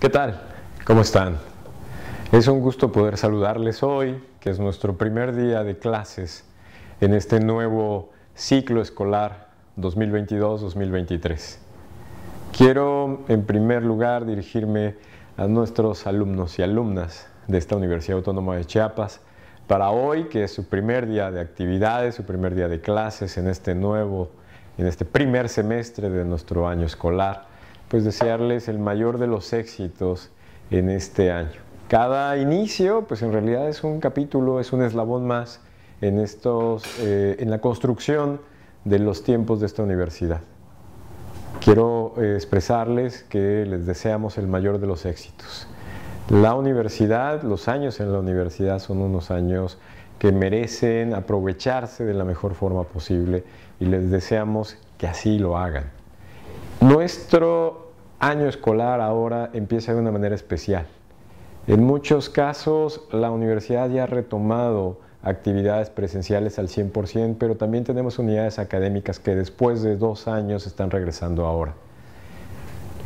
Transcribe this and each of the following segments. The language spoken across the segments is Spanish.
¿Qué tal? ¿Cómo están? Es un gusto poder saludarles hoy, que es nuestro primer día de clases en este nuevo ciclo escolar 2022-2023. Quiero en primer lugar dirigirme a nuestros alumnos y alumnas de esta Universidad Autónoma de Chiapas para hoy, que es su primer día de actividades, su primer día de clases en este nuevo, en este primer semestre de nuestro año escolar pues desearles el mayor de los éxitos en este año. Cada inicio, pues en realidad es un capítulo, es un eslabón más en, estos, eh, en la construcción de los tiempos de esta universidad. Quiero eh, expresarles que les deseamos el mayor de los éxitos. La universidad, los años en la universidad son unos años que merecen aprovecharse de la mejor forma posible y les deseamos que así lo hagan. Nuestro año escolar ahora empieza de una manera especial. En muchos casos la universidad ya ha retomado actividades presenciales al 100%, pero también tenemos unidades académicas que después de dos años están regresando ahora.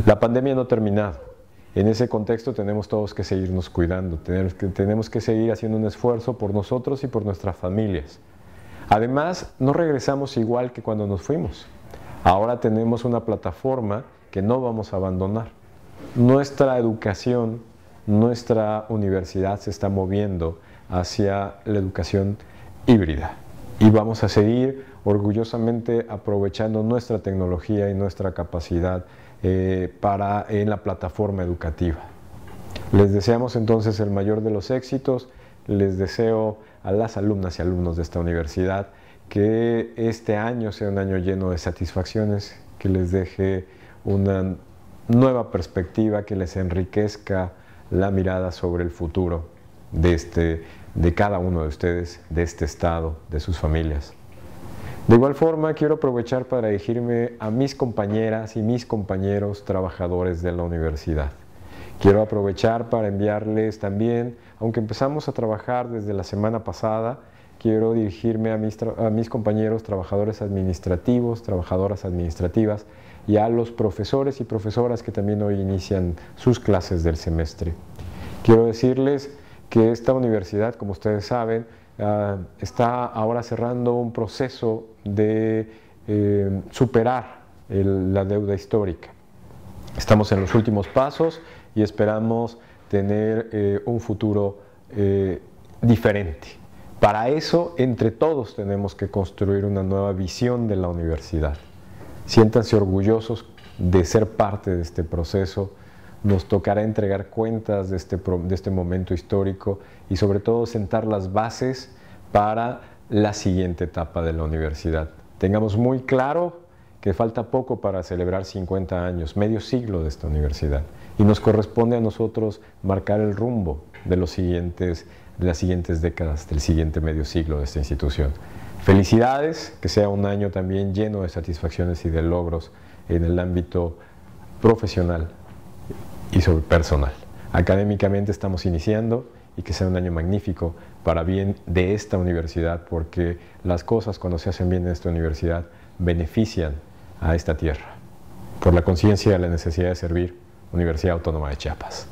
La pandemia no ha terminado. En ese contexto tenemos todos que seguirnos cuidando, tenemos que, tenemos que seguir haciendo un esfuerzo por nosotros y por nuestras familias. Además, no regresamos igual que cuando nos fuimos. Ahora tenemos una plataforma que no vamos a abandonar. Nuestra educación, nuestra universidad se está moviendo hacia la educación híbrida y vamos a seguir orgullosamente aprovechando nuestra tecnología y nuestra capacidad eh, para en la plataforma educativa. Les deseamos entonces el mayor de los éxitos, les deseo a las alumnas y alumnos de esta universidad que este año sea un año lleno de satisfacciones, que les deje una nueva perspectiva, que les enriquezca la mirada sobre el futuro de, este, de cada uno de ustedes, de este estado, de sus familias. De igual forma, quiero aprovechar para dirigirme a mis compañeras y mis compañeros trabajadores de la universidad. Quiero aprovechar para enviarles también, aunque empezamos a trabajar desde la semana pasada, quiero dirigirme a mis, compañeros trabajadores administrativos, trabajadoras administrativas y a los profesores y profesoras que también hoy inician sus clases del semestre. Quiero decirles que esta universidad, como ustedes saben, ah, está ahora cerrando un proceso de eh, superar la deuda histórica. Estamos en los últimos pasos y esperamos tener eh, un futuro eh, diferente. Para eso, entre todos tenemos que construir una nueva visión de la universidad. Siéntanse orgullosos de ser parte de este proceso. Nos tocará entregar cuentas de este, de este momento histórico y sobre todo sentar las bases para la siguiente etapa de la universidad. Tengamos muy claro que falta poco para celebrar 50 años, medio siglo de esta universidad. Y nos corresponde a nosotros marcar el rumbo de, las siguientes décadas, del siguiente medio siglo de esta institución. Felicidades, que sea un año también lleno de satisfacciones y de logros en el ámbito profesional y sobre personal. Académicamente estamos iniciando y que sea un año magnífico para bien de esta universidad, porque las cosas cuando se hacen bien en esta universidad benefician a esta tierra, por la conciencia de la necesidad de servir Universidad Autónoma de Chiapas.